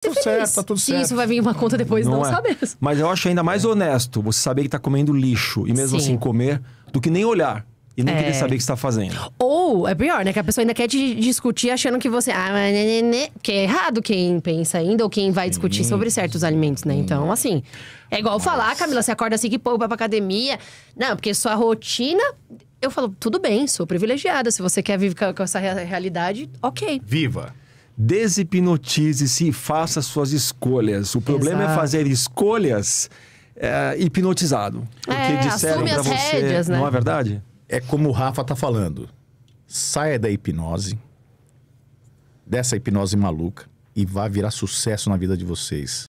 tudo feliz. certo, tá tudo certo. Tá Se isso vai vir uma conta depois, não, não é. sabemos. Mas eu acho ainda mais é. honesto você saber que tá comendo lixo e mesmo Sim. assim comer, do que nem olhar. E nem é. querer saber o que está fazendo. Ou, é pior, né? Que a pessoa ainda quer te discutir achando que você. Ah, né, né, né, que é errado quem pensa ainda, ou quem vai Sim. discutir sobre certos alimentos, né? Então, assim. É igual Nossa. falar, Camila, você acorda assim que poupa pra academia. Não, porque sua rotina eu falo, tudo bem, sou privilegiada. Se você quer viver com essa realidade, ok. Viva! Deshipnotize-se e faça suas escolhas. O problema é Exato. é fazer escolhas é, hipnotizado. é, disseram para você. Rédeas, né? Não é verdade? É como o Rafa tá falando. Saia da hipnose, dessa hipnose maluca, e vá virar sucesso na vida de vocês.